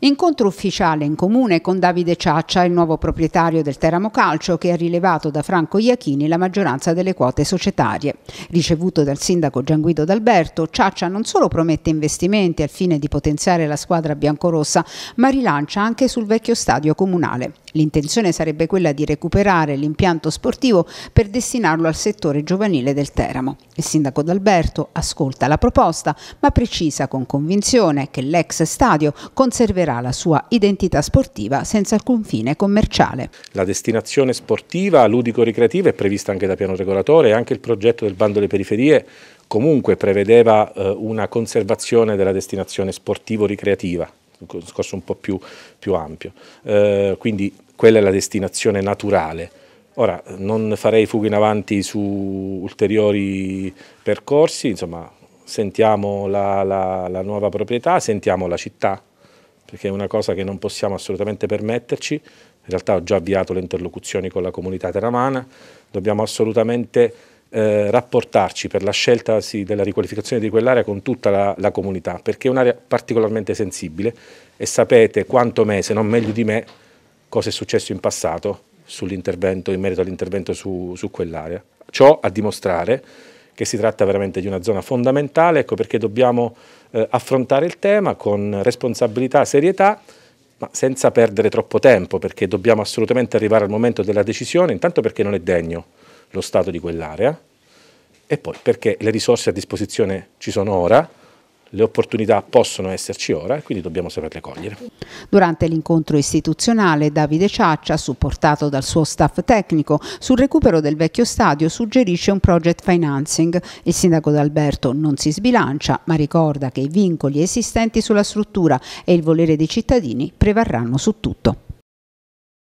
Incontro ufficiale in comune con Davide Ciaccia, il nuovo proprietario del Teramo Calcio, che ha rilevato da Franco Iachini la maggioranza delle quote societarie. Ricevuto dal sindaco Gianguido D'Alberto, Ciaccia non solo promette investimenti al fine di potenziare la squadra biancorossa, ma rilancia anche sul vecchio stadio comunale. L'intenzione sarebbe quella di recuperare l'impianto sportivo per destinarlo al settore giovanile del Teramo. Il sindaco D'Alberto ascolta la proposta, ma precisa con convinzione che l'ex stadio conserverà la sua identità sportiva senza alcun fine commerciale. La destinazione sportiva ludico-ricreativa è prevista anche da piano regolatore e anche il progetto del bando delle periferie comunque prevedeva eh, una conservazione della destinazione sportivo-ricreativa un discorso un po' più, più ampio. Eh, quindi quella è la destinazione naturale. Ora, non farei fuga in avanti su ulteriori percorsi, insomma, sentiamo la, la, la nuova proprietà, sentiamo la città, perché è una cosa che non possiamo assolutamente permetterci. In realtà ho già avviato le interlocuzioni con la comunità teramana, dobbiamo assolutamente eh, rapportarci per la scelta sì, della riqualificazione di quell'area con tutta la, la comunità, perché è un'area particolarmente sensibile e sapete quanto me, se non meglio di me, cosa è successo in passato sull'intervento, in merito all'intervento su, su quell'area. Ciò a dimostrare che si tratta veramente di una zona fondamentale, ecco perché dobbiamo eh, affrontare il tema con responsabilità, serietà, ma senza perdere troppo tempo, perché dobbiamo assolutamente arrivare al momento della decisione, intanto perché non è degno lo Stato di quell'area e poi perché le risorse a disposizione ci sono ora, le opportunità possono esserci ora e quindi dobbiamo saperle cogliere. Durante l'incontro istituzionale Davide Ciaccia, supportato dal suo staff tecnico, sul recupero del vecchio stadio suggerisce un project financing. Il sindaco D'Alberto non si sbilancia, ma ricorda che i vincoli esistenti sulla struttura e il volere dei cittadini prevarranno su tutto.